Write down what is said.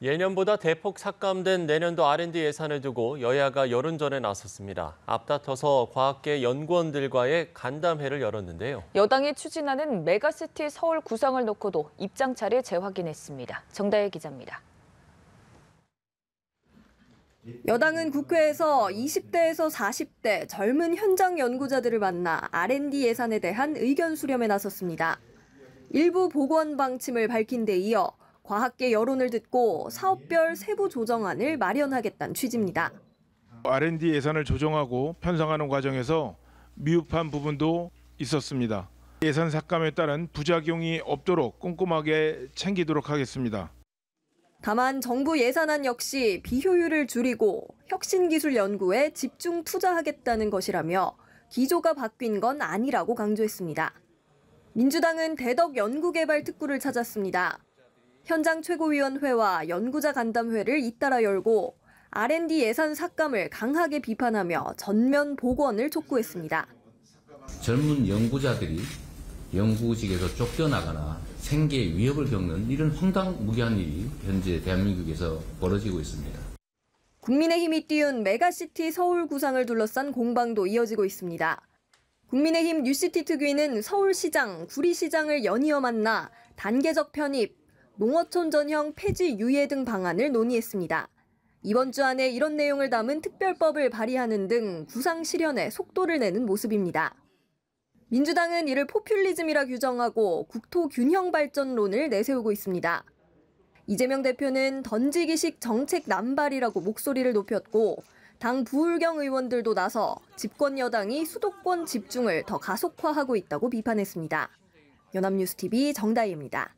예년보다 대폭 삭감된 내년도 R&D 예산을 두고 여야가 여론전에 나섰습니다. 앞다퉈서 과학계 연구원들과의 간담회를 열었는데요. 여당이 추진하는 메가시티 서울 구상을 놓고도 입장차를 재확인했습니다. 정다혜 기자입니다. 여당은 국회에서 20대에서 40대 젊은 현장 연구자들을 만나 R&D 예산에 대한 의견 수렴에 나섰습니다. 일부 보건 방침을 밝힌 데 이어 과학계 여론을 듣고 사업별 세부 조정안을 마련하겠다는 취지입니다. R&D 예산을 조정하고 편성하는 과정에서 미흡한 부분도 있었습니다. 예산 삭감에 따른 부작용이 없도록 꼼꼼하게 챙기도록 하겠습니다. 다만 정부 예산안 역시 비효율을 줄이고 혁신기술 연구에 집중 투자하겠다는 것이라며 기조가 바뀐 건 아니라고 강조했습니다. 민주당은 대덕 연구개발 특구를 찾았습니다. 현장 최고위원회와 연구자 간담회를 잇따라 열고 R&D 예산 삭감을 강하게 비판하며 전면 복원을 촉구했습니다. 젊은 연구자들이 연구직에서 쫓겨나거나 생계 위협을 겪는 이런 황당무계한 일이 현재 대한민국에서 벌어지고 있습니다. 국민의힘이 띄운 메가시티 서울구상을 둘러싼 공방도 이어지고 있습니다. 국민의힘 뉴시티 특위는 서울시장, 구리시장을 연이어 만나 단계적 편입, 농어촌 전형 폐지 유예 등 방안을 논의했습니다. 이번 주 안에 이런 내용을 담은 특별법을 발의하는 등 구상 실현에 속도를 내는 모습입니다. 민주당은 이를 포퓰리즘이라 규정하고 국토 균형 발전론을 내세우고 있습니다. 이재명 대표는 던지기식 정책 남발이라고 목소리를 높였고 당 부울경 의원들도 나서 집권 여당이 수도권 집중을 더 가속화하고 있다고 비판했습니다. 연합뉴스TV 정다희입니다.